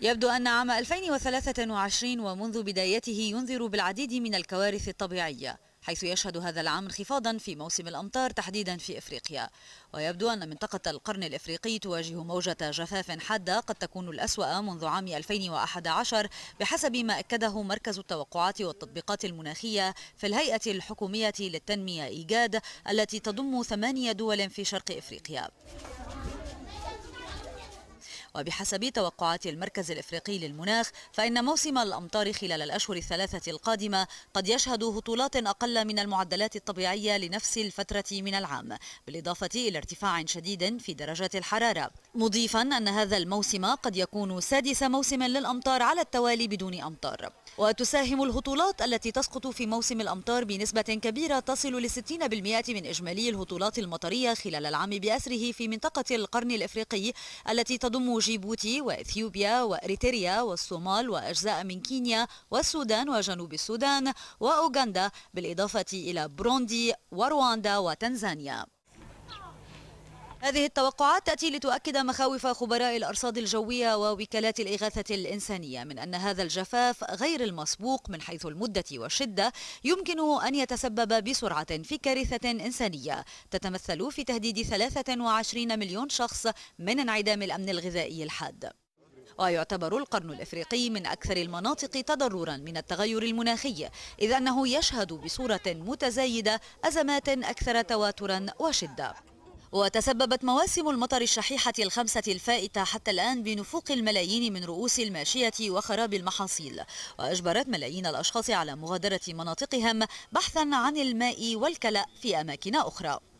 يبدو أن عام 2023 ومنذ بدايته ينذر بالعديد من الكوارث الطبيعية حيث يشهد هذا العام انخفاضا في موسم الأمطار تحديدا في إفريقيا ويبدو أن منطقة القرن الإفريقي تواجه موجة جفاف حادة قد تكون الأسوأ منذ عام 2011 بحسب ما أكده مركز التوقعات والتطبيقات المناخية في الهيئة الحكومية للتنمية إيجاد التي تضم ثمانية دول في شرق إفريقيا وبحسب توقعات المركز الإفريقي للمناخ فإن موسم الأمطار خلال الأشهر الثلاثة القادمة قد يشهد هطولات أقل من المعدلات الطبيعية لنفس الفترة من العام بالإضافة إلى ارتفاع شديد في درجات الحرارة مضيفا أن هذا الموسم قد يكون سادس موسم للأمطار على التوالي بدون أمطار وتساهم الهطولات التي تسقط في موسم الأمطار بنسبة كبيرة تصل ل 60% من إجمالي الهطولات المطرية خلال العام بأسره في منطقة القرن الإفريقي التي تضم وجيبوتي وإثيوبيا وإريتريا والصومال وأجزاء من كينيا والسودان وجنوب السودان وأوغندا بالإضافة إلى بروندي ورواندا وتنزانيا هذه التوقعات تأتي لتؤكد مخاوف خبراء الأرصاد الجوية ووكالات الإغاثة الإنسانية من أن هذا الجفاف غير المسبوق من حيث المدة والشدة يمكن أن يتسبب بسرعة في كارثة إنسانية تتمثل في تهديد 23 مليون شخص من انعدام الأمن الغذائي الحاد ويعتبر القرن الإفريقي من أكثر المناطق تضررا من التغير المناخي إذ أنه يشهد بصورة متزايدة أزمات أكثر تواترا وشدة وتسببت مواسم المطر الشحيحة الخمسة الفائتة حتى الآن بنفوق الملايين من رؤوس الماشية وخراب المحاصيل وأجبرت ملايين الأشخاص على مغادرة مناطقهم بحثا عن الماء والكلاء في أماكن أخرى